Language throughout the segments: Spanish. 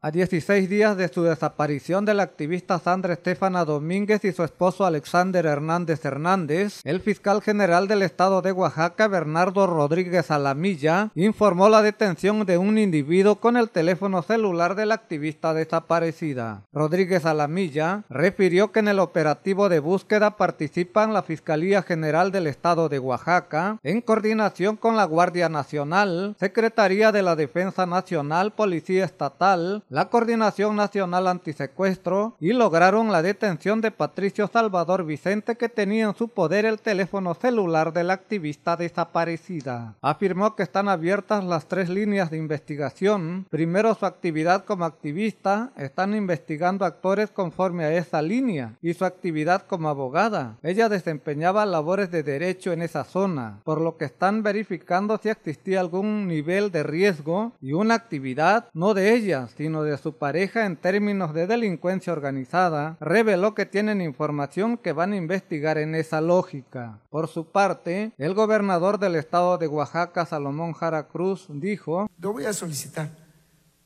A 16 días de su desaparición de activista Sandra Estefana Domínguez y su esposo Alexander Hernández Hernández, el fiscal general del estado de Oaxaca, Bernardo Rodríguez Alamilla, informó la detención de un individuo con el teléfono celular de la activista desaparecida. Rodríguez Alamilla refirió que en el operativo de búsqueda participan la Fiscalía General del estado de Oaxaca, en coordinación con la Guardia Nacional, Secretaría de la Defensa Nacional, Policía Estatal, la Coordinación Nacional Antisecuestro y lograron la detención de Patricio Salvador Vicente que tenía en su poder el teléfono celular de la activista desaparecida. Afirmó que están abiertas las tres líneas de investigación. Primero su actividad como activista, están investigando actores conforme a esa línea y su actividad como abogada. Ella desempeñaba labores de derecho en esa zona, por lo que están verificando si existía algún nivel de riesgo y una actividad no de ella, sino de su pareja en términos de delincuencia organizada, reveló que tienen información que van a investigar en esa lógica. Por su parte, el gobernador del estado de Oaxaca, Salomón Jara Cruz, dijo, Yo voy a solicitar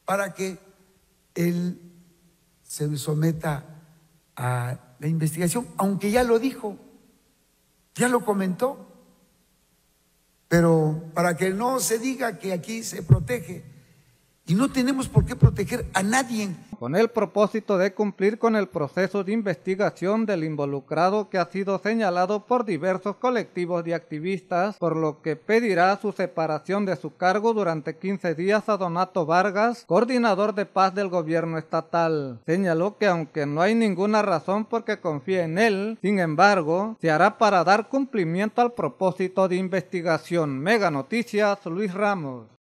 para que él se someta a la investigación, aunque ya lo dijo, ya lo comentó, pero para que no se diga que aquí se protege y no tenemos por qué proteger a nadie. Con el propósito de cumplir con el proceso de investigación del involucrado que ha sido señalado por diversos colectivos de activistas, por lo que pedirá su separación de su cargo durante 15 días a Donato Vargas, coordinador de paz del gobierno estatal. Señaló que aunque no hay ninguna razón porque confíe en él, sin embargo, se hará para dar cumplimiento al propósito de investigación. Mega Noticias, Luis Ramos.